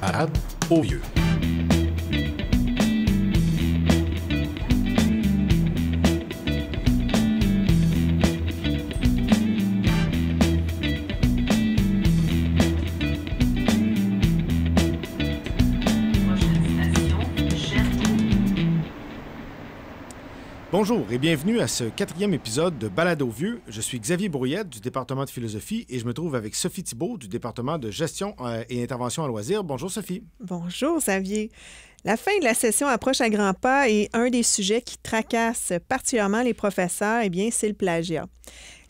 är här och Bonjour et bienvenue à ce quatrième épisode de Balade aux Vieux. Je suis Xavier Brouillette du département de philosophie et je me trouve avec Sophie Thibault du département de gestion euh, et intervention à loisirs. Bonjour Sophie. Bonjour Xavier. La fin de la session approche à grands pas et un des sujets qui tracasse particulièrement les professeurs, eh bien, c'est le plagiat.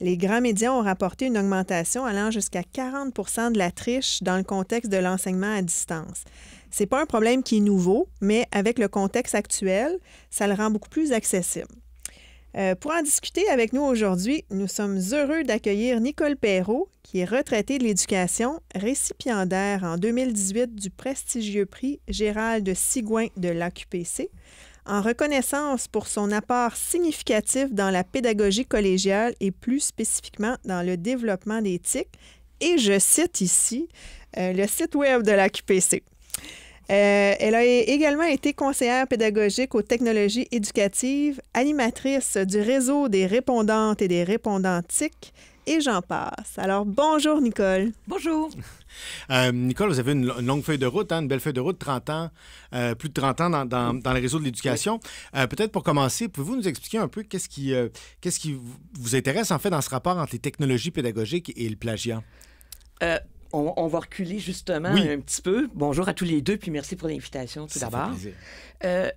Les grands médias ont rapporté une augmentation allant jusqu'à 40 de la triche dans le contexte de l'enseignement à distance. C'est pas un problème qui est nouveau, mais avec le contexte actuel, ça le rend beaucoup plus accessible. Euh, pour en discuter avec nous aujourd'hui, nous sommes heureux d'accueillir Nicole Perrault, qui est retraitée de l'éducation, récipiendaire en 2018 du prestigieux prix Gérald de Sigouin de l'AQPC, en reconnaissance pour son apport significatif dans la pédagogie collégiale et plus spécifiquement dans le développement des TIC. Et je cite ici euh, le site web de l'AQPC. Euh, elle a également été conseillère pédagogique aux technologies éducatives, animatrice du réseau des répondantes et des répondantiques, et j'en passe. Alors, bonjour, Nicole. Bonjour. Euh, Nicole, vous avez une, longue feuille de route, hein, une belle feuille de route, 30 ans, euh, plus de 30 ans dans, dans, dans le réseau de l'éducation. Peut-être pour commencer, pouvez-vous nous expliquer un peu qu'est-ce qui, qu'est-ce qui vous intéresse en fait dans ce rapport entre les technologies pédagogiques et le plagiat? on, va reculer justement un petit peu. Bonjour à tous les deux, puis merci pour l'invitation tout d'abord. Euh,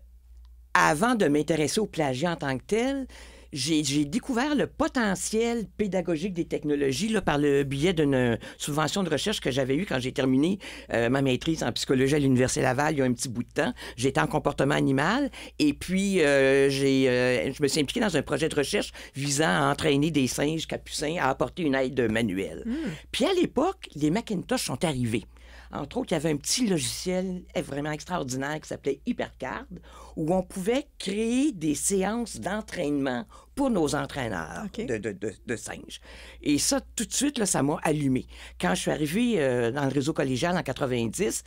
avant de m'intéresser au plagiat en tant que tel, j'ai découvert le potentiel pédagogique des technologies par le biais d'une euh, subvention de recherche que j'avais eue quand j'ai terminé euh, ma maîtrise en psychologie à l'Université Laval il y a un petit bout de temps. J'étais en comportement animal et puis euh, je me suis impliqué dans un projet de recherche visant à entraîner des singes capucins à apporter une aide manuelle. Hmm. Puis à l'époque, les Macintosh sont arrivés entre autres, il y avait un petit logiciel vraiment extraordinaire qui s'appelait Hypercard, où on pouvait créer des séances d'entraînement pour nos entraîneurs de, singes. Et ça, tout de suite, ça m'a allumé. Quand je suis arrivé euh, dans le réseau collégial en 90,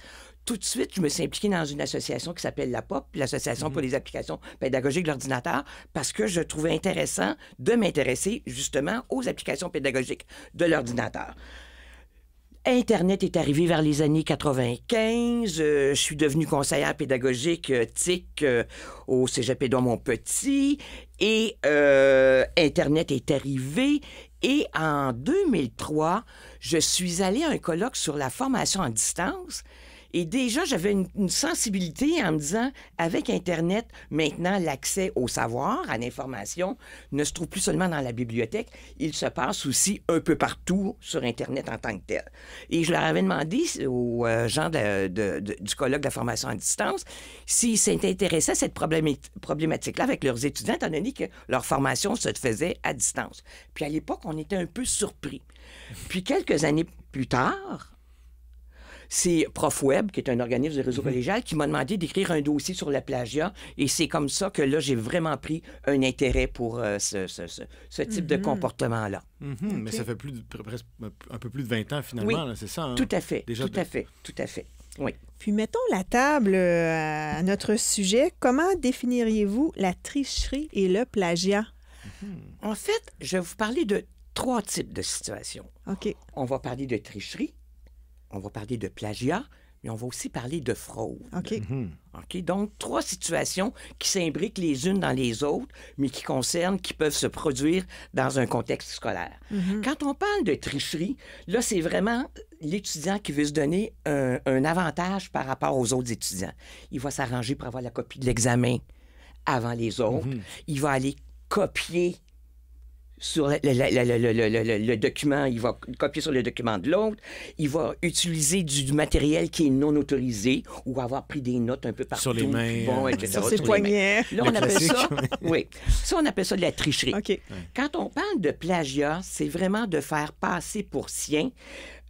tout de suite, je me suis impliquée dans une association qui s'appelle la POP, l'Association pour mhm. les applications pédagogiques de l'ordinateur, parce que je trouvais intéressant de m'intéresser justement aux applications pédagogiques de l'ordinateur. Internet est arrivé vers les années 95. Euh, je suis devenue conseillère pédagogique euh, TIC euh, au Cégep dans mon petit et Internet est arrivé. Et en 2003, je suis allée à un colloque sur la formation en distance et déjà, j'avais une, sensibilité en me disant, avec Internet, maintenant, l'accès au savoir, à l'information, ne se trouve plus seulement dans la bibliothèque, il se passe aussi un peu partout sur Internet en tant que tel. Et je leur avais demandé aux euh, gens du colloque de la formation à distance s'ils s'intéressaient à cette problématique-là avec leurs étudiants, étant donné que leur formation se faisait à distance. Puis à l'époque, on était un peu surpris. Puis quelques années plus tard, c'est ProfWeb, qui est un organisme de réseau mhm. collégial, qui m'a demandé d'écrire un dossier sur la plagiat. Et c'est comme ça que là, j'ai vraiment pris un intérêt pour euh, ce, type de mhm. comportement-là. Mhm, mais ça fait plus de, presque euh, un peu plus de 20 ans, finalement, c'est ça? Hein? Tout à fait, tout à fait, tout à fait. Oui. Puis mettons la table euh, à notre sujet. Comment définiriez-vous la tricherie et le plagiat? En fait, je vais vous parler de trois types de situations. OK. On va parler de tricherie, on va parler de plagiat, mais on va aussi parler de fraude. OK. Mhm. OK. Donc, trois situations qui s'imbriquent les unes dans les autres, mais qui concernent, qui peuvent se produire dans un contexte scolaire. Mhm. Quand on parle de tricherie, là, c'est vraiment l'étudiant qui veut se donner un, avantage par rapport aux autres étudiants. Il va s'arranger pour avoir la copie de l'examen avant les autres. Mhm. Il va aller copier sur le document, il va copier sur le document de l'autre, il va utiliser du, matériel qui est non autorisé ou avoir pris des notes un peu partout. Sur les mains. Euh, sur ses poignets. Là, on appelle ça, oui, ça, on appelle ça de la tricherie. ok Quand on parle de plagiat, c'est vraiment de faire passer pour sien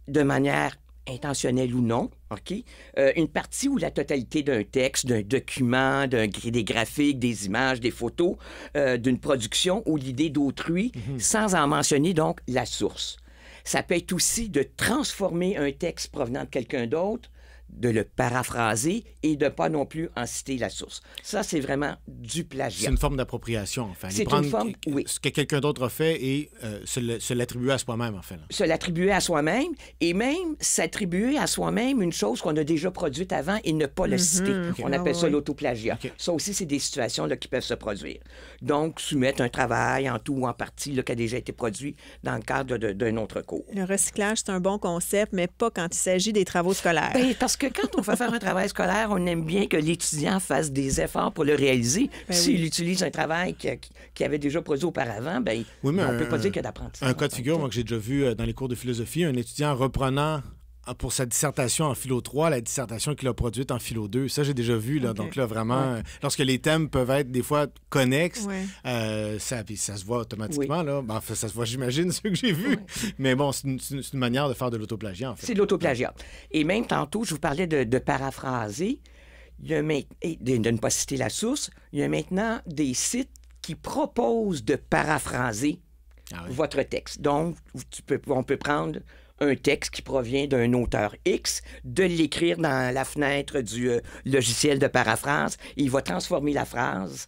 de manière intentionnel ou non, OK? Euh, une partie ou la totalité d'un texte, d'un document, d'un, des graphiques, des images, des photos, euh, d'une production ou l'idée d'autrui, mhm. sans en mentionner donc la source. Ça peut être aussi de transformer un texte provenant de quelqu'un d'autre de le paraphraser et de pas non plus en citer la source. Ça, c'est vraiment du plagiat. C'est une forme d'appropriation, fait. C'est une forme, oui. Ce que quelqu'un d'autre a fait et euh, se l'attribuer à soi-même, en fait. Se l'attribuer à soi-même et même s'attribuer à soi-même une chose qu'on a déjà produite avant et ne pas le mhm. citer. On appelle ah ça l'autoplagiat. Ça aussi, c'est des situations là, qui peuvent se produire. Donc, soumettre un travail en tout ou en partie qui a déjà été produit dans le cadre d'un autre cours. Le recyclage, c'est un bon concept, mais pas quand il s'agit des travaux scolaires. Oui, ben, parce que quand on va faire un travail scolaire, on aime bien que l'étudiant fasse des efforts pour le réaliser. Ben S'il utilise un travail qu'il qui avait déjà produit auparavant, ben, on ne peut pas dire qu'il y a d'apprentissage. Un cas de figure, moi, que j'ai déjà vu euh, dans les cours de philosophie, un étudiant reprenant ah, pour sa dissertation en philo 3, la dissertation qu'il a produite en philo 2. Ça, j'ai déjà vu. Là, Donc là, vraiment, euh, lorsque les thèmes peuvent être des fois connexes, euh, ça, ça se voit automatiquement. Là. Ben, ça, se voit, j'imagine, ce que j'ai vu. Mais bon, c'est une, manière de faire de l'autoplagiat, en fait. C'est de l'autoplagiat. Et même tantôt, je vous parlais de, paraphraser. de, ne pas citer la source. Il y a maintenant des sites qui proposent de paraphraser ah votre texte. Donc, tu peux, on peut prendre un texte qui provient d'un auteur X, de l'écrire dans la fenêtre du euh, logiciel de paraphrase. il va transformer la phrase.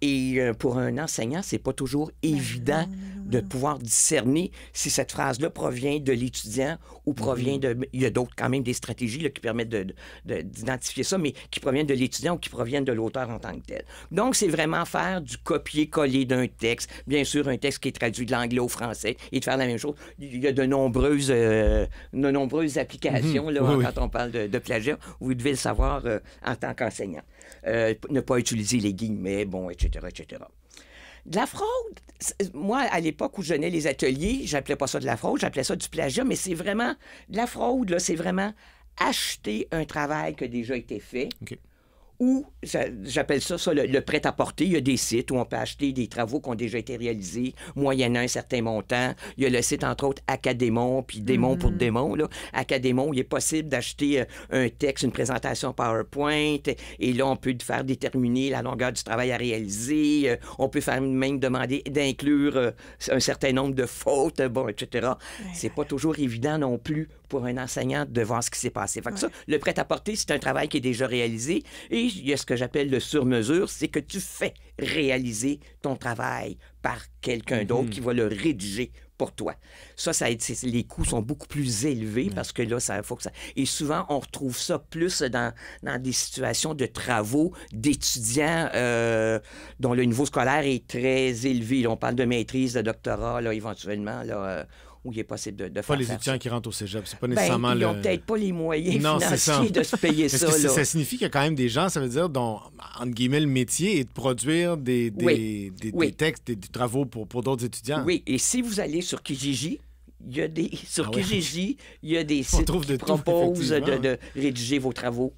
Et euh, pour un enseignant, c'est pas toujours ben évident de pouvoir discerner si cette phrase-là provient de l'étudiant ou provient mhm. de... Il y a d'autres, quand même, des stratégies là, qui permettent d'identifier de, d'identifier ça, mais qui proviennent de l'étudiant ou qui proviennent de l'auteur en tant que tel. Donc, c'est vraiment faire du copier-coller d'un texte. Bien sûr, un texte qui est traduit de l'anglais au français et de faire la même chose. Il y a de nombreuses, euh, nombreuses applications mhm. là, quand on parle de, de, plagiat. Vous devez le savoir euh, en tant qu'enseignant. Euh, ne pas utiliser les guillemets, bon, etc., etc. De la fraude, moi, à l'époque où je donnais les ateliers, j'appelais pas ça de la fraude, j'appelais ça du plagiat, mais c'est vraiment de la fraude, là, c'est vraiment acheter un travail qui a déjà été fait ou j'appelle ça, le, prêt-à-porter. Il y a des sites où on peut acheter des travaux qui ont déjà été réalisés, moyennant un certain montant. Il y a le site, entre autres, Académon, puis Démon pour mm-hmm. Démon. Là. Académon, il est possible d'acheter euh, un texte, une présentation PowerPoint, et là, on peut faire déterminer la longueur du travail à réaliser. Euh, on peut faire même demander d'inclure euh, un certain nombre de fautes, bon, etc. C'est pas toujours évident non plus pour un enseignant de voir ce qui s'est passé. Fait que ça, le prêt-à-porter, c'est un travail qui est déjà réalisé. Et il y a ce que j'appelle le sur-mesure, c'est que tu fais réaliser ton travail par quelqu'un mhm. d'autre qui va le rédiger pour toi. Ça, ça les coûts sont beaucoup plus élevés parce que là, ça faut que ça. Et souvent, on retrouve ça plus dans, dans des situations de travaux d'étudiants euh, dont le niveau scolaire est très élevé. on parle de maîtrise, de doctorat, là, éventuellement, là, euh, où il est possible de, de pas les étudiants qui rentrent au cégep, c'est pas ben, nécessairement ben, ils n'ont peut-être pas les moyens financiers de se payer ça. Ça signifie qu'il y a quand même des gens, ça veut dire, dont, entre guillemets, le métier est de produire des, des, et des, travaux pour, pour d'autres étudiants. Oui, et si vous allez sur Kijiji, il y a des, sur ah Kijiji, il y a des sites qui de proposent de, de rédiger vos travaux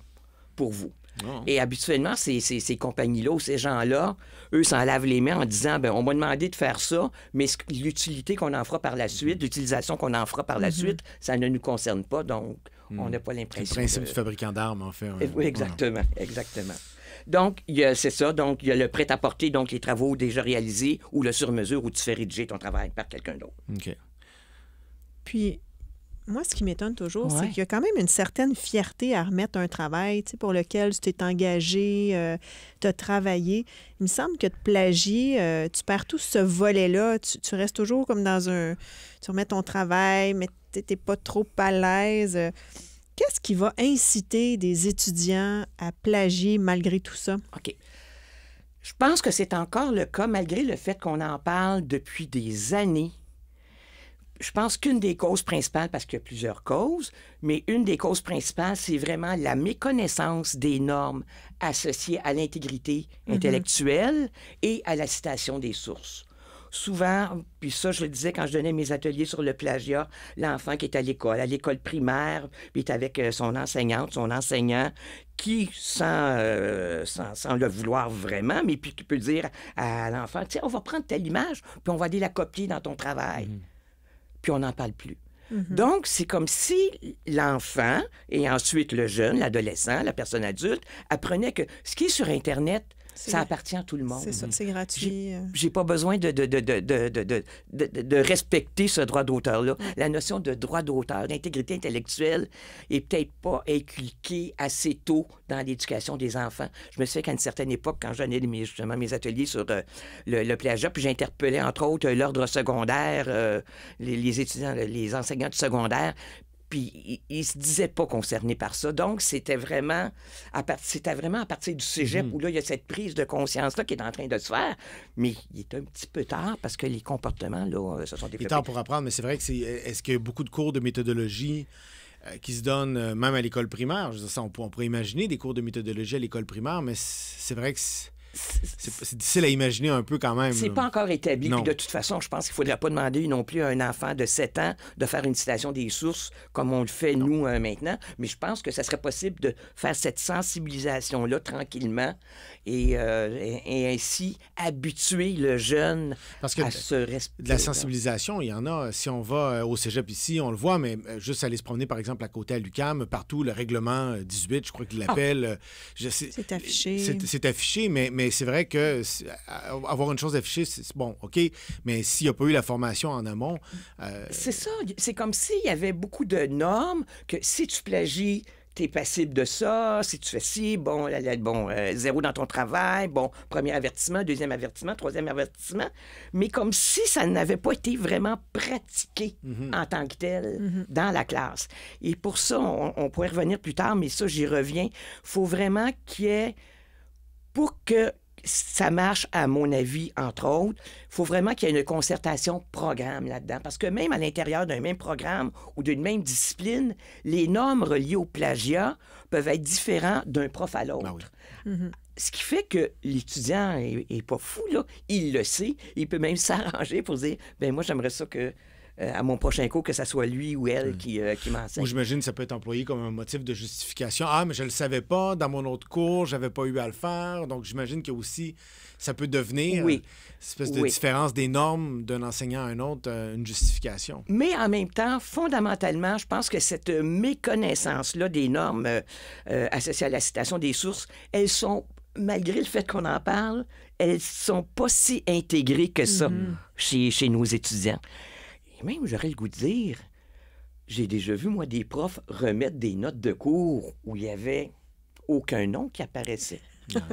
pour vous. Ah. Et habituellement, ces, ces, compagnies-là ou ces gens-là, eux s'en lavent les mains en disant ben on m'a demandé de faire ça, mais l'utilité qu'on en fera par la mm-hmm. suite, l'utilisation qu'on en fera par la mm-hmm. suite, ça ne nous concerne pas, donc mm. on n'a pas l'impression. Le principe du fabricant d'armes, en fait. Oui, exactement, exactement. Donc, c'est ça. Donc, il y a le prêt-à-porter, donc les travaux déjà réalisés, ou le sur-mesure où tu fais rédiger ton travail par quelqu'un d'autre. OK. Puis, moi, ce qui m'étonne toujours, c'est qu'il y a quand même une certaine fierté à remettre un travail pour lequel tu t'es engagé, euh, tu as travaillé. Il me semble que de plagier, euh, tu perds tout ce volet-là. Tu, tu, restes toujours comme dans un. Tu remets ton travail, mais tu n'es pas trop à l'aise. Qu'est-ce qui va inciter des étudiants à plagier malgré tout ça? OK. Je pense que c'est encore le cas, malgré le fait qu'on en parle depuis des années je pense qu'une des causes principales, parce qu'il y a plusieurs causes, mais une des causes principales, c'est vraiment la méconnaissance des normes associées à l'intégrité mm-hmm. intellectuelle et à la citation des sources. Souvent, puis ça, je le disais quand je donnais mes ateliers sur le plagiat, l'enfant qui est à l'école, à l'école primaire, puis est avec euh, son enseignante, son enseignant, qui, euh, sans, le vouloir vraiment, mais puis qui peut dire à l'enfant, on va prendre telle image, puis on va aller la copier dans ton travail. Mm-hmm puis on n'en parle plus. Mhm. Donc, c'est comme si l'enfant et ensuite le jeune, l'adolescent, la personne adulte, apprenait que ce qui est sur Internet, ça appartient à tout le monde. C'est ça, c'est gratuit. Euh. J'ai pas besoin de, de, respecter ce droit d'auteur-là. La notion de droit d'auteur, d'intégrité intellectuelle, est peut-être pas inculquée assez tôt dans l'éducation des enfants. Je me souviens qu'à une certaine époque, quand j'en ai mes, justement mes ateliers sur euh, le, le, plagiat, puis j'interpellais entre autres l'ordre secondaire, euh, les, étudiants, les enseignants du secondaire, puis il il se disait pas concerné par ça. Donc, c'était vraiment, à c'était vraiment à partir du cégep mhm. où là, il y a cette prise de conscience-là qui est en train de se faire. Mais il est un petit peu tard parce que les comportements, là, euh, se sont développés. Il est tard pour apprendre, mais c'est vrai que c'est. Euh, est-ce qu'il y a beaucoup de cours de méthodologie? Euh, qui se donnent même à l'école primaire. Je veux on, pourrait imaginer des cours de méthodologie à l'école primaire, mais c'est vrai que c'est difficile à imaginer un peu quand même. C'est pas encore établi. de toute façon, je pense qu'il faudrait pas demander non plus à un enfant de 7 ans de faire une citation des sources comme on le fait nous euh, maintenant. Mais je pense que ça serait possible de faire cette sensibilisation-là tranquillement et, euh, ainsi habituer le jeune à se respecter. De la sensibilisation, il y en a. Si on va euh, au cégep ici, on le voit, mais juste aller se promener, par exemple, à côté à l'UCAM, partout, le règlement 18, je crois qu'il ah. l'appelle. c'est affiché. C'est affiché, mais mais c'est vrai que euh, avoir une chose affichée, c'est bon, OK, mais s'il n'y a pas eu la formation en amont. Euh, c'est ça. C'est comme s'il y avait beaucoup de normes que si tu plagies, tu es passible de ça, si tu fais ci, bon, bon euh, zéro dans ton travail, bon, premier avertissement, deuxième avertissement, troisième avertissement, mais comme si ça n'avait pas été vraiment pratiqué mhm. en tant que tel mhm. dans la classe. Et pour ça, on, pourrait revenir plus tard, mais ça, j'y reviens. faut vraiment qu'il y ait pour que ça marche, à mon avis, entre autres, il faut vraiment qu'il y ait une concertation programme là-dedans. Parce que même à l'intérieur d'un même programme ou d'une même discipline, les normes reliées au plagiat peuvent être différentes d'un prof à l'autre. Ah mm-hmm. Ce qui fait que l'étudiant n'est pas fou, là. Il le sait. Il peut même s'arranger pour dire, ben moi, j'aimerais ça que euh, à mon prochain cours, que ça soit lui ou elle hmm. qui, euh, qui m'enseigne. j'imagine que ça peut être employé comme un motif de justification. Ah, mais je ne le savais pas, dans mon autre cours, j'avais pas eu à le faire. Donc, j'imagine que aussi, ça peut devenir une espèce de différence des normes d'un enseignant à un autre, euh, une justification. Mais en même temps, fondamentalement, je pense que cette méconnaissance-là des normes associées à la citation des sources, elles sont malgré le fait qu'on en parle, elles sont pas si intégrées que ça mm-hmm. chez, chez, nos étudiants même, j'aurais le goût de dire, j'ai déjà vu, moi, des profs remettre des notes de cours où il n'y avait aucun nom qui apparaissait.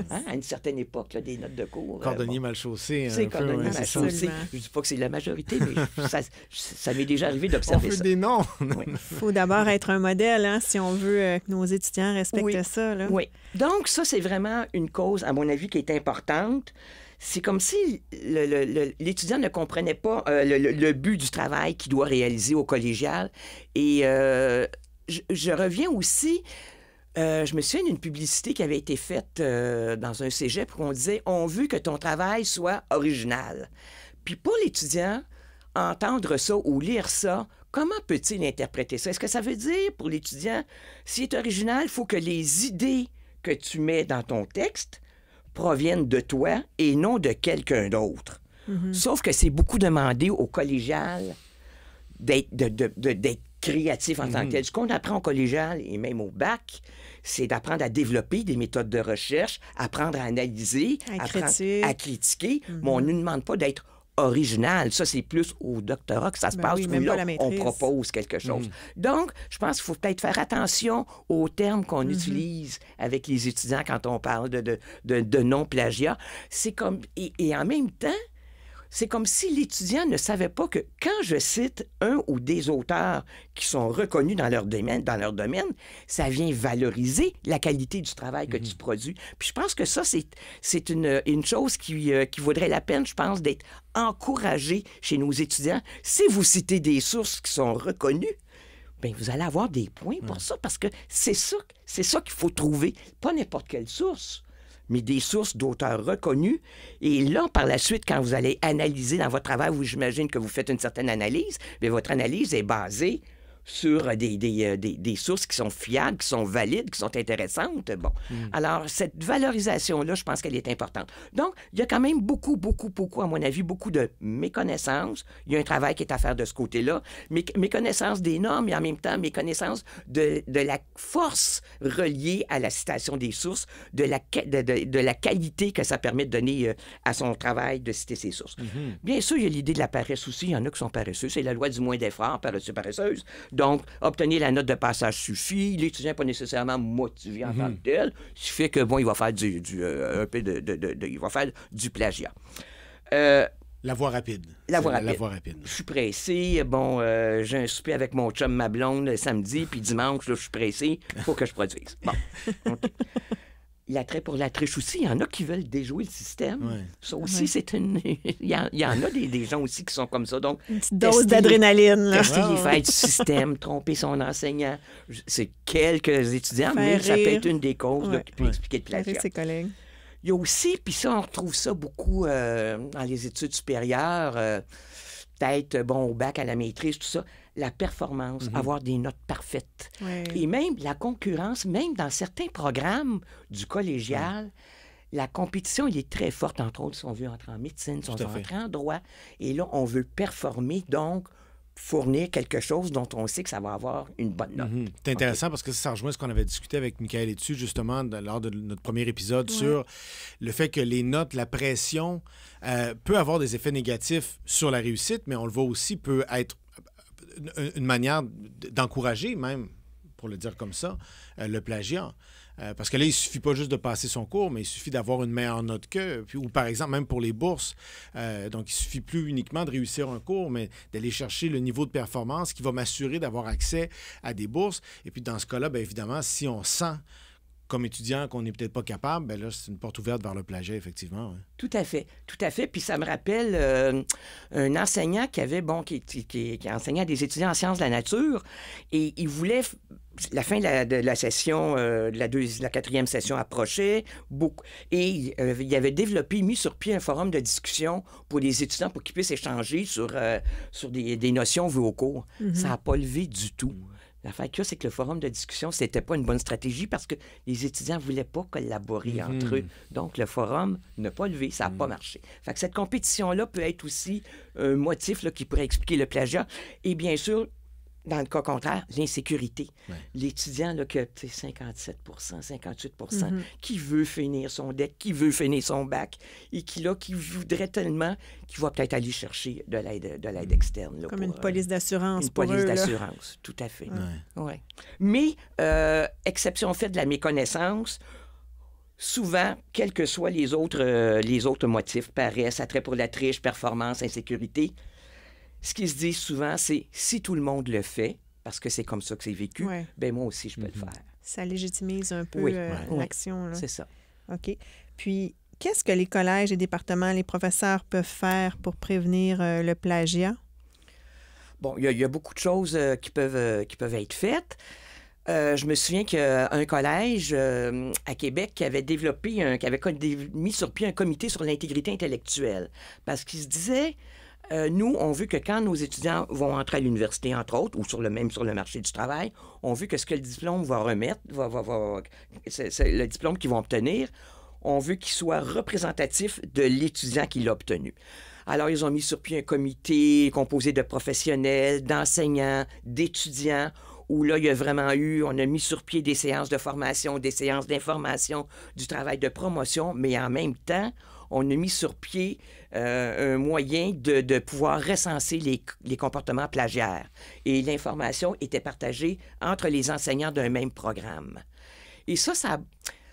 Hein, à une certaine époque, des notes de cours. Euh, cordonnier mal chaussé. C'est cordonnier mal chaussé. Je ne dis pas que c'est la majorité, mais ça, m'est déjà arrivé d'observer ça. On veut des noms. Il faut d'abord être un modèle hein, si on veut euh, que nos étudiants respectent ça. Oui. Donc, ça, c'est vraiment une cause, à mon avis, qui est importante c'est comme si l'étudiant ne comprenait pas euh, le, but du travail qu'il doit réaliser au collégial. Et euh, je, reviens aussi euh, je me souviens d'une publicité qui avait été faite dans un cégep où on disait On veut que ton travail soit original. Puis pour l'étudiant, entendre ça ou lire ça, comment peut-il interpréter ça Est-ce que ça veut dire pour l'étudiant, si c'est original, il faut que les idées que tu mets dans ton texte proviennent de toi et non de quelqu'un d'autre. Mhm. Sauf que c'est beaucoup demandé au collégial d'être de, créatif en tant que mhm. tel. Ce qu'on apprend au collégial et même au bac, c'est d'apprendre à développer des méthodes de recherche, apprendre à analyser, à, apprendre à critiquer, mhm. mais on ne nous demande pas d'être original. Ça, c'est plus au doctorat que ça se ben passe, oui, là, on propose quelque hmm. chose. Donc, je pense qu'il faut peut-être faire attention aux termes qu'on mm-hmm. utilise avec les étudiants quand on parle de, de, non-plagiat. C'est comme... et en même temps, c'est comme si l'étudiant ne savait pas que quand je cite un ou des auteurs qui sont reconnus dans leur domaine, dans leur domaine ça vient valoriser la qualité du travail que tu mhm. produis. Puis je pense que ça, c'est une, chose euh, qui, vaudrait la peine, je pense, d'être encouragée chez nos étudiants. Si vous citez des sources qui sont reconnues, Bien, vous allez avoir des points pour mhm. ça, parce que c'est c'est ça qu'il faut trouver, pas n'importe quelle source mais des sources d'auteurs reconnus. Et là, par la suite, quand vous allez analyser dans votre travail, où j'imagine que vous faites une certaine analyse, mais votre analyse est basée sur euh, euh, des, des, sources qui sont fiables, qui sont valides, qui sont intéressantes. Bon. Hmm. Alors, cette valorisation-là, je pense qu'elle est importante. Donc, il y a quand même beaucoup, beaucoup, beaucoup, à mon avis, beaucoup de méconnaissances. Il y a un travail qui est à faire de ce côté-là. mais méconnaissance des normes et en même temps méconnaissance de, de la force reliée à la citation des sources, de la, de, de, la qualité que ça permet de donner euh, à son travail de citer ses sources. Mm-hmm. Bien sûr, il y a l'idée de la paresse aussi. Il y en a qui sont paresseux. C'est la loi du moins d'effort, paresseux, paresseuse. Donc, obtenir la note de passage suffit. L'étudiant n'est pas nécessairement motivé en mhm. tant que tel. Ce qui fait que, bon, il va faire du, euh, va faire du plagiat. Euh, la voie rapide. La voie rapide. Je suis pressé. Bon, euh, j'ai un souper avec mon chum, ma blonde, samedi, puis dimanche, je suis pressé. faut que je produise. Bon. trait pour la triche aussi. Il y en a qui veulent déjouer le système. Ça aussi, c'est une. il, y en, a des, gens aussi qui sont comme ça. Donc, une petite dose d'adrénaline. Tester les système, tromper son enseignant. C'est quelques étudiants, mais ça peut être une des causes peut expliquer ses collègues. Il y a aussi, puis ça, on retrouve ça beaucoup euh, dans les études supérieures, euh, peut-être, euh, bon, au bac, à la maîtrise, tout ça, la performance, mhm. avoir des notes parfaites. Et même la concurrence, même dans certains programmes du collégial, la compétition, il est très forte, entre autres, si on veut entrer en médecine, si on veut entrer en droit. Et là, on veut performer, donc fournir quelque chose dont on sait que ça va avoir une bonne note. Mhm. C'est intéressant parce que ça rejoint ce qu'on avait discuté avec Michael et dessus justement lors de notre premier épisode sur le fait que les notes, la pression euh, peut avoir des effets négatifs sur la réussite, mais on le voit aussi peut être une manière d'encourager même, pour le dire comme ça, euh, le plagiat. Euh, parce que là, il suffit pas juste de passer son cours, mais il suffit d'avoir une meilleure note que. Ou par exemple, même pour les bourses, euh, donc il suffit plus uniquement de réussir un cours, mais d'aller chercher le niveau de performance qui va m'assurer d'avoir accès à des bourses. Et puis dans ce cas-là, bien évidemment, si on sent comme étudiant qu'on n'est peut-être pas capable, ben là, c'est une porte ouverte vers le plagiat, effectivement. Tout à fait. Tout à fait. Puis ça me rappelle euh, un enseignant qui avait, bon, qui, qui, qui, enseignait à des étudiants en sciences de la nature et il voulait. La fin de la, session, euh, la, la quatrième session approchait, beaucoup, et euh, il avait développé, mis sur pied un forum de discussion pour les étudiants pour qu'ils puissent échanger sur, sur des, notions vues au cours. Mm-hmm. Ça n'a pas levé du tout. La qu'il c'est que le forum de discussion, ce n'était pas une bonne stratégie parce que les étudiants ne voulaient pas collaborer mhm. entre eux. Donc, le forum n'a pas levé, ça n'a mhm. pas marché. Fait que cette compétition-là peut être aussi un motif qui pourrait expliquer le plagiat. Et bien sûr, dans le cas contraire, l'insécurité. L'étudiant, là, que 57 58 mm-hmm. qui veut finir son deck, qui veut finir son bac, et qui, là, qui voudrait tellement qu'il va peut-être aller chercher de l'aide, de l'aide mm-hmm. externe. Comme une euh, police d'assurance. Une police d'assurance, tout à fait. Mais, euh, exception faite de la méconnaissance, souvent, quels que soient les autres, euh, les autres motifs, paresse, attrait pour la triche, performance, insécurité, ce qu'ils se disent souvent, c'est si tout le monde le fait, parce que c'est comme ça que c'est vécu, ben moi aussi, je peux le mhm. faire. Ça légitimise un peu oui. Euh, l'action. Oui. C'est ça. OK. Puis, qu'est-ce que les collèges et départements, les professeurs peuvent faire pour prévenir euh, le plagiat? Bon, il y, a beaucoup de choses euh, qui, peuvent, qui peuvent être faites. je me souviens qu'un collège à Québec qui avait développé, qui avait mis sur pied un comité sur l'intégrité intellectuelle, parce qu'il se disait, euh, nous, on veut que quand nos étudiants vont entrer à l'université, entre autres, ou sur le même sur le marché du travail, on veut que ce que le diplôme va remettre, va, c'est le diplôme qu'ils vont obtenir, on veut qu'il soit représentatif de l'étudiant qui l'a obtenu. Alors, ils ont mis sur pied un comité composé de professionnels, d'enseignants, d'étudiants où là, il y a vraiment eu, on a mis sur pied des séances de formation, des séances d'information, du travail de promotion, mais en même temps, on a mis sur pied euh, un moyen de, pouvoir recenser les, les, comportements plagiaires. Et l'information était partagée entre les enseignants d'un même programme. Et ça, ça,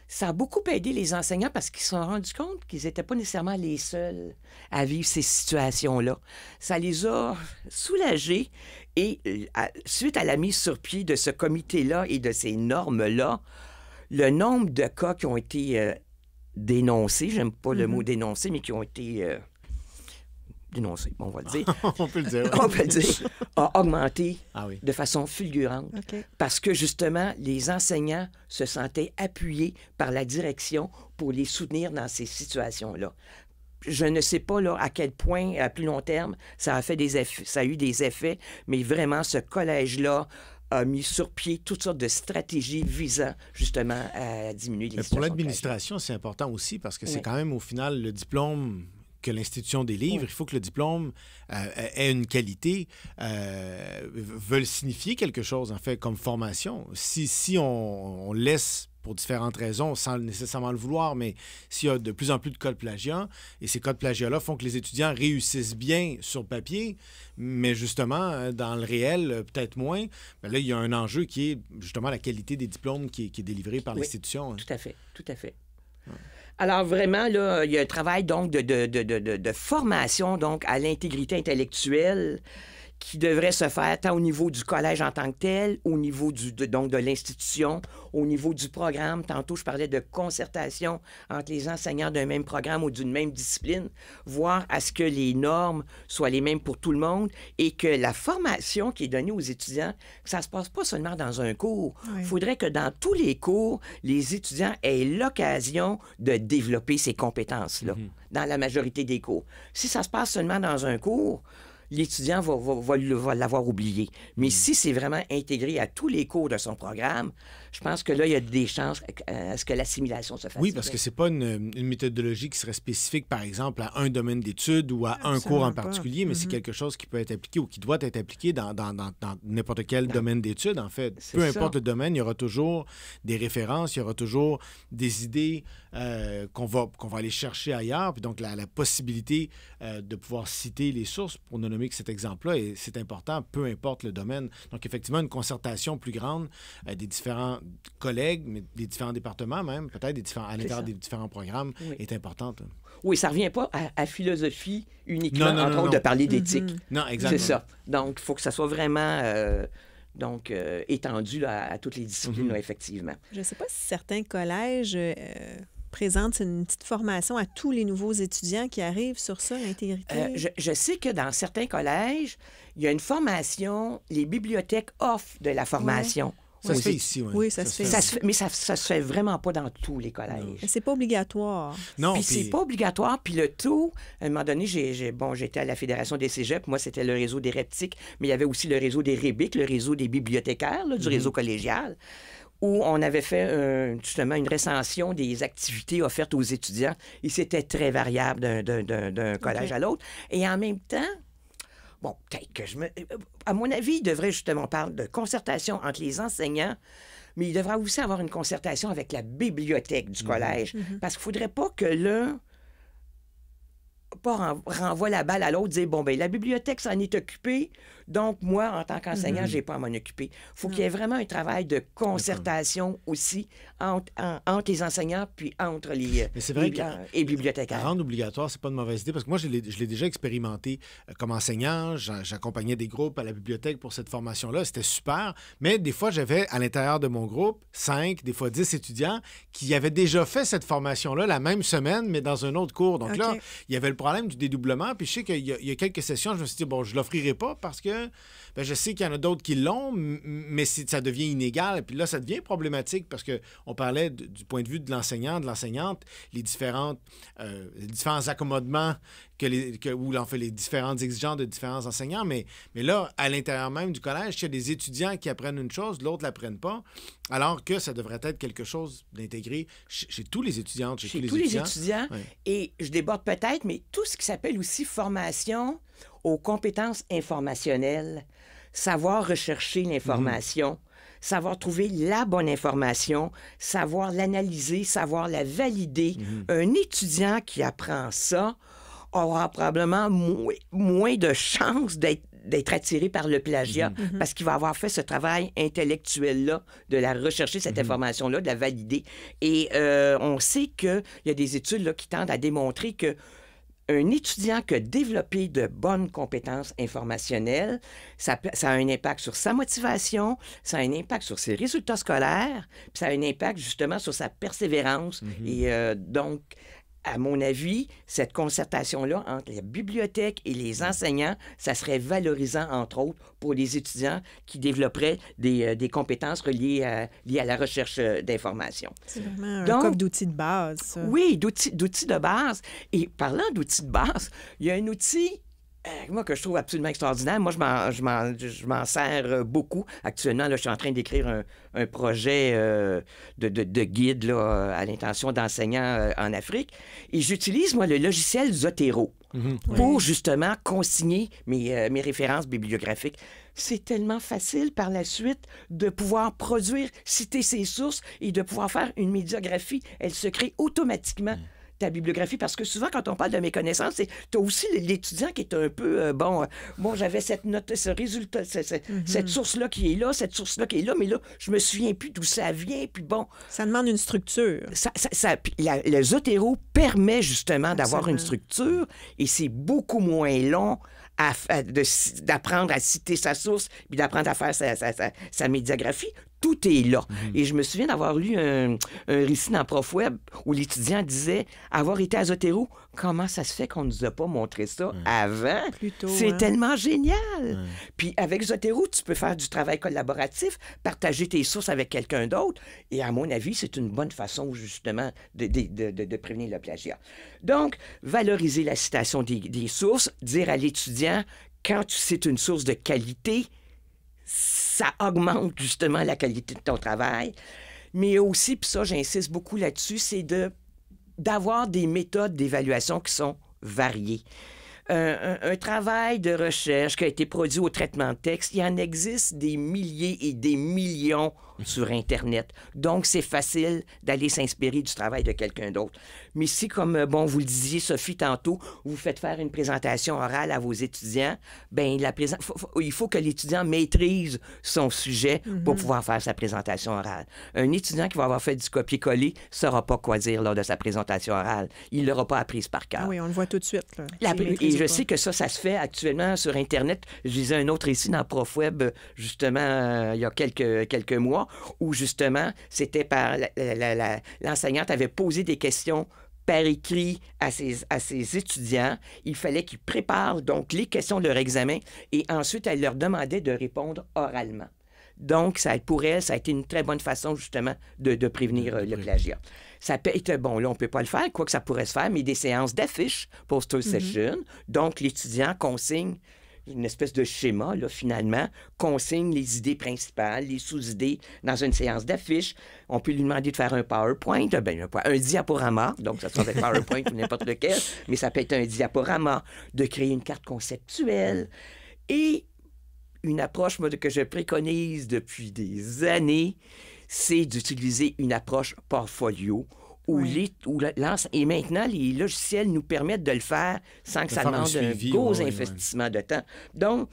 ça a beaucoup aidé les enseignants parce qu'ils se sont rendus compte qu'ils n'étaient pas nécessairement les seuls à vivre ces situations-là. Ça les a soulagés et euh, suite à la mise sur pied de ce comité-là et de ces normes-là, le nombre de cas qui ont été euh, dénoncés, j'aime pas le mm-hmm. mot dénoncé, mais qui ont été euh, dénoncé, on va le dire. on peut le dire. on peut le dire. A augmenté ah de façon fulgurante parce que justement, les enseignants se sentaient appuyés par la direction pour les soutenir dans ces situations-là. Je ne sais pas là, à quel point, à plus long terme, ça a, fait des effets, ça a eu des effets, mais vraiment, ce collège-là, a mis sur pied toutes sortes de stratégies visant justement à diminuer les Mais Pour l'administration, c'est important aussi parce que c'est quand même au final le diplôme que l'institution délivre, il faut que le diplôme euh, ait une qualité, euh, veulent signifier quelque chose, en fait, comme formation. Si, si on, laisse pour différentes raisons, sans nécessairement le vouloir, mais s'il y a de plus en plus de codes plagiat, et ces codes plagiat là font que les étudiants réussissent bien sur papier, mais justement, euh, dans le réel, euh, peut-être moins, ben là, il y a un enjeu qui est justement la qualité des diplômes qui est, qui est délivrée par l'institution. Hein. Tout à fait, tout à fait. Alors vraiment, là, il y a un travail donc de, de, de, de formation donc à l'intégrité intellectuelle qui devrait se faire tant au niveau du collège en tant que tel, au niveau du, de, donc de l'institution, au niveau du programme. Tantôt, je parlais de concertation entre les enseignants d'un même programme ou d'une même discipline, voir à ce que les normes soient les mêmes pour tout le monde et que la formation qui est donnée aux étudiants, ça ne se passe pas seulement dans un cours. Il faudrait que dans tous les cours, les étudiants aient l'occasion de développer ces compétences-là mhm. dans la majorité des cours. Si ça se passe seulement dans un cours, l'étudiant va, va, l'avoir oublié. Mais hmm. si c'est vraiment intégré à tous les cours de son programme, je pense que là, il y a des chances à ce que l'assimilation se fasse. Oui, parce que que c'est pas une, méthodologie qui serait spécifique, par exemple, à un domaine d'études ou à un cours en particulier, mais c'est mm-hmm. quelque chose qui peut être appliqué ou qui doit être appliqué dans, n'importe quel domaine d'études, en fait. Peu importe le domaine, il y aura toujours des références, il y aura toujours des idées euh, qu'on va, qu'on va aller chercher ailleurs. Puis donc, la, la possibilité euh, de pouvoir citer les sources, pour ne nommer que cet exemple-là, c'est important, peu importe le domaine. Donc, effectivement, une concertation plus grande euh, des différents collègues, mais des différents départements même, peut-être des différents, à l'intérieur des différents programmes, est importante. Oui, ça ne revient pas à, à philosophie uniquement, non, non, entre autres, de parler mm-hmm. d'éthique. Non, exactement. C'est ça. Donc, il faut que ça soit vraiment... Euh, donc, euh, étendu à, toutes les disciplines, mm-hmm. effectivement. Je ne sais pas si certains collèges euh, présentent une petite formation à tous les nouveaux étudiants qui arrivent sur ça, l'intégrité? je, sais que dans certains collèges, il y a une formation, les bibliothèques offrent de la formation. Ça se fait ici, oui. Oui, ça, se, fait. mais ça, ça se fait vraiment pas dans tous les collèges. C'est pas obligatoire. Non. Puis, puis... c'est pas obligatoire. Puis le tout, à un moment donné, bon, j'étais à la Fédération des cégeps. Moi, c'était le réseau des reptiques, mais il y avait aussi le réseau des rébiques, le réseau des bibliothécaires, du mhm. réseau collégial où on avait fait euh, justement une recension des activités offertes aux étudiants et c'était très variable d'un collège à l'autre. Et en même temps, bon, peut-être que je me... Euh, à mon avis, il devrait justement parler de concertation entre les enseignants, mais il devra aussi avoir une concertation avec la bibliothèque du mhm. collège, mhm. parce qu'il ne faudrait pas que l'un renvoie la balle à l'autre, dire, bon, ben la bibliothèque s'en est occupée, donc, moi, en tant qu'enseignant, mm-hmm. je n'ai pas à m'en occuper. Il faut qu'il y ait vraiment un travail de concertation aussi entre, les enseignants puis entre les, euh, Mais vrai que, bibliothécaires. Rendre obligatoire, c'est pas une mauvaise idée parce que moi, je l'ai déjà expérimenté euh, comme enseignant. J'accompagnais des groupes à la bibliothèque pour cette formation-là. C'était super. Mais des fois, j'avais à l'intérieur de mon groupe 5, des fois 10 étudiants qui avaient déjà fait cette formation-là la même semaine, mais dans un autre cours. Donc là, il y avait le problème du dédoublement. Puis je sais qu'il y, y, a quelques sessions, je me suis dit, bon, je l'offrirai pas parce que ben, je sais qu'il y en a d'autres qui l'ont, mais ça devient inégal. et Puis là, ça devient problématique parce qu'on parlait du point de vue de l'enseignant, de l'enseignante, les, différentes, euh, différents accommodements que les, ou fait, les différentes exigences de différents enseignants. Mais, mais là, à l'intérieur même du collège, il y a des étudiants qui apprennent une chose, l'autre ne l'apprennent pas, alors que ça devrait être quelque chose d'intégré chez, tous les étudiants. Chez, tous, les tous étudiants. Les étudiants Et je déborde peut-être, mais tout ce qui s'appelle aussi formation aux compétences informationnelles, savoir rechercher l'information, savoir trouver la bonne information, savoir l'analyser, savoir la valider. Mhm. Un étudiant qui apprend ça aura probablement moins de chances d'être attiré par le plagiat mhm. Mhm. parce qu'il va avoir fait ce travail intellectuel-là, de la rechercher, cette information-là, de la valider. Et euh, on sait qu'il y a des études là, qui tendent à démontrer que un étudiant qui a développé de bonnes compétences informationnelles, ça, a un impact sur sa motivation, ça a un impact sur ses résultats scolaires, puis ça a un impact justement sur sa persévérance. Mm-hmm. Et euh, donc, à mon avis, cette concertation-là entre les bibliothèques et les enseignants, ça serait valorisant, entre autres, pour les étudiants qui développeraient des, euh, des compétences reliées à, liées à la recherche euh, d'informations. C'est vraiment un Donc, d'outils de base. Oui, d'outils, d'outils de base. Et parlant d'outils de base, il y a un outil ben, moi, que je trouve absolument extraordinaire. Moi, je m'en, sers euh, beaucoup. Actuellement, là, je suis en train d'écrire un, un, projet euh, de, de, guide là, à l'intention d'enseignants euh, en Afrique. Et j'utilise, moi, le logiciel Zotero mhm. pour justement consigner mes, mes références bibliographiques. C'est tellement facile par la suite de pouvoir produire, citer ses sources et de pouvoir faire une médiographie. Elle se crée automatiquement. Mm ta bibliographie? Parce que souvent, quand on parle de méconnaissance, tu as aussi l'étudiant qui est un peu, euh, bon, euh, bon j'avais cette note, ce résultat, mm-hmm. cette source-là qui est là, cette source-là qui est là, mais là, je me souviens plus d'où ça vient, puis bon. Ça demande une structure. Ça, ça, le Zotero permet justement d'avoir une structure et c'est beaucoup moins long d'apprendre à, citer sa source, puis d'apprendre à faire sa, sa, sa tout est là. Mhm. Et je me souviens d'avoir lu un, récit dans ProfWeb où l'étudiant disait avoir été à Zotero, comment ça se fait qu'on ne nous a pas montré ça avant? C'est hein. tellement génial! Puis avec Zotero, tu peux faire du travail collaboratif, partager tes sources avec quelqu'un d'autre. Et à mon avis, c'est une bonne façon justement de, prévenir le plagiat. Donc, valoriser la citation des, des sources, dire à l'étudiant quand c'est une source de qualité, ça augmente justement la qualité de ton travail. Mais aussi, puis ça, j'insiste beaucoup là-dessus, c'est de d'avoir des méthodes d'évaluation qui sont variées. un, un, travail de recherche qui a été produit au traitement de texte, il en existe des milliers et des millions sur Internet. Donc, c'est facile d'aller s'inspirer du travail de quelqu'un d'autre. Mais si, comme euh, bon, vous le disiez, Sophie, tantôt, vous faites faire une présentation orale à vos étudiants, ben il faut que l'étudiant maîtrise son sujet pour mhm. pouvoir faire sa présentation orale. Un étudiant qui va avoir fait du copier-coller ne saura pas quoi dire lors de sa présentation orale. Il ne l'aura pas apprise par cœur. Ah oui, on le voit tout de suite. et je sais que ça, ça se fait actuellement sur Internet. Je lisais un autre ici dans ProfWeb, justement, euh, il y a quelques mois où justement, c'était par l'enseignante avait posé des questions par écrit à ses, étudiants. Il fallait qu'ils préparent donc les questions de leur examen et ensuite elle leur demandait de répondre oralement. Donc, ça, pour elle, ça a été une très bonne façon, justement, de, de prévenir euh, le plagiat. Ça peut être, bon, là, on ne peut pas le faire, quoi que ça pourrait se faire, mais des séances d'affiches, pour mm mm-hmm. session. Donc, l'étudiant consigne une espèce de schéma, là, finalement, consigne les idées principales, les sous-idées dans une séance d'affiche. On peut lui demander de faire un PowerPoint, ben, un, diaporama, donc ça serait un PowerPoint ou n'importe lequel, mais ça peut être un diaporama, de créer une carte conceptuelle. Et une approche que je préconise depuis des années, c'est d'utiliser une approche portfolio ou lance. Et maintenant, les logiciels nous permettent de le faire sans que ça demande un gros investissement de temps. Donc,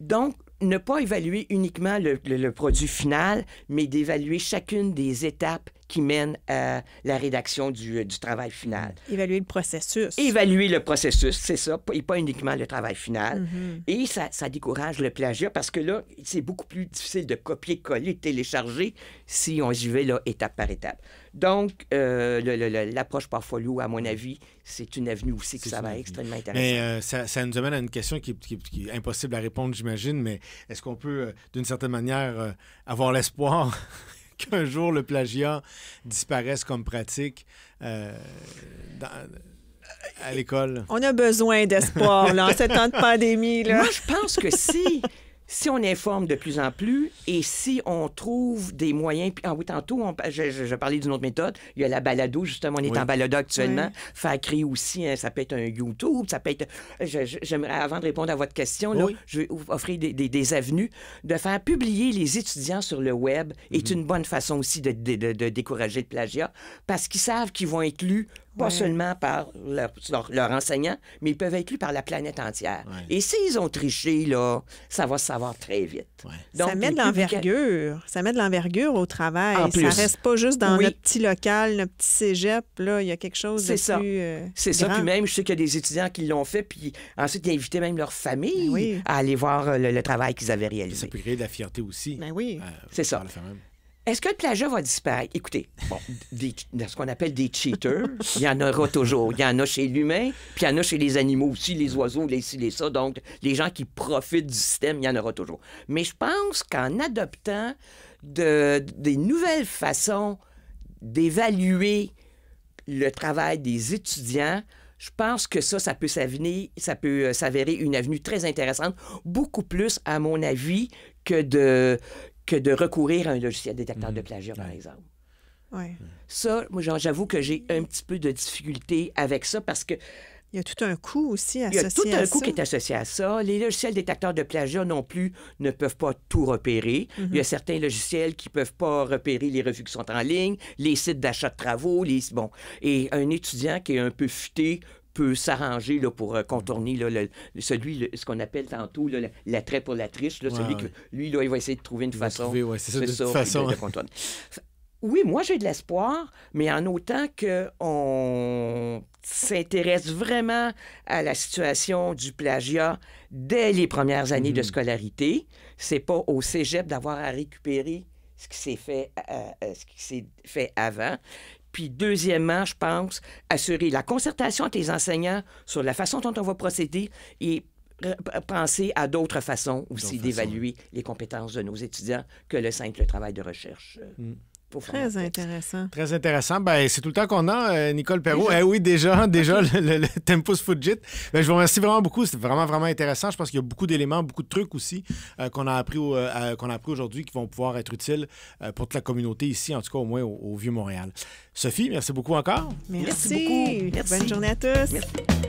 donc, ne pas évaluer uniquement le, produit final, mais d'évaluer chacune des étapes qui mènent à la rédaction du, euh, du travail final. Évaluer le processus. Évaluer le processus, c'est ça, et pas uniquement le travail final. Mhm. Et ça, ça, décourage le plagiat parce que là, c'est beaucoup plus difficile de copier-coller, télécharger si on y va là, étape par étape. Donc, euh, l'approche portfolio, à mon avis, c'est une avenue aussi que ça va être extrêmement intéressant. Mais euh, ça, ça, nous amène à une question qui, qui est impossible à répondre, j'imagine, mais est-ce qu'on peut, euh, d'une certaine manière, euh, avoir l'espoir qu'un jour le plagiat disparaisse comme pratique euh, à l'école? On a besoin d'espoir, là, en ce temps de pandémie. Moi, je pense que si si on informe de plus en plus et si on trouve des moyens, puis ah oui, tantôt, on, je, je, parlais d'une autre méthode, il y a la balado, justement, on est en balado actuellement, faire créer aussi, hein, ça peut être un YouTube, ça peut être, j'aimerais, avant de répondre à votre question, je vais vous offrir des, avenues, de faire publier les étudiants sur le web est mhm. une bonne façon aussi de, de décourager le plagiat, parce qu'ils savent qu'ils vont être lus pas seulement par leur, leur, enseignant, mais ils peuvent être lus par la planète entière. Et s'ils ont triché, là, ça va se savoir très vite. ça met de l'envergure. Ça met de l'envergure au travail. ça reste pas juste dans notre petit local, notre petit cégep. Là, il y a quelque chose de ça. plus euh, C'est ça. Puis même, je sais qu'il y a des étudiants qui l'ont fait, puis ensuite, ils invitaient même leur famille ben à aller voir euh, le, travail qu'ils avaient réalisé. Ça peut créer de la fierté aussi. Ben oui. C'est ça. Est-ce que le plagiat va disparaître? Écoutez, bon, des, ce qu'on appelle des cheaters, il y en aura toujours. Il y en a chez l'humain, puis il y en a chez les animaux aussi, les oiseaux, les ci, les ça. Donc, les gens qui profitent du système, il y en aura toujours. Mais je pense qu'en adoptant des nouvelles façons d'évaluer le travail des étudiants, je pense que ça, ça peut ça peut euh, s'avérer une avenue très intéressante, beaucoup plus, à mon avis, que de que de recourir à un logiciel détecteur de mhm. plagiat, par exemple. Ouais. Ça, moi, j'avoue que j'ai un petit peu de difficulté avec ça parce que. Il y a tout un coût aussi associé à ça. Il y a tout un coût qui est associé à ça. Les logiciels détecteurs de plagiat non plus ne peuvent pas tout repérer. Mhm. Il y a certains logiciels qui ne peuvent pas repérer les revues qui sont en ligne, les sites d'achat de travaux, les... Bon. Et un étudiant qui est un peu futé peut s'arranger pour euh, contourner là, le, celui, ce qu'on appelle tantôt l'attrait pour la triche. Là, celui Que, lui, il va essayer de trouver une façon. de, oui, moi, j'ai de l'espoir, mais en autant qu'on s'intéresse vraiment à la situation du plagiat dès les premières années de mm-hmm. scolarité, c'est pas au cégep d'avoir à récupérer ce qui s'est fait, euh, euh, ce qui s'est fait avant. Puis, deuxièmement, je pense, assurer la concertation avec les enseignants sur la façon dont on va procéder et penser à d'autres façons aussi d'évaluer les compétences de nos étudiants que le simple travail de recherche. Mmh. Très intéressant. Très intéressant. Ben, c'est tout le temps qu'on a, euh, Nicole Perrault. Eh oui, déjà, déjà le, le, Tempus Fujit. Ben, je vous remercie vraiment beaucoup. C'était vraiment, vraiment intéressant. Je pense qu'il y a beaucoup d'éléments, beaucoup de trucs aussi euh, qu'on a appris, euh, qu'on a appris aujourd'hui qui vont pouvoir être utiles pour toute la communauté ici, en tout cas au moins au, Vieux-Montréal. Sophie, merci beaucoup encore. Merci, beaucoup. Bonne journée à tous. Merci.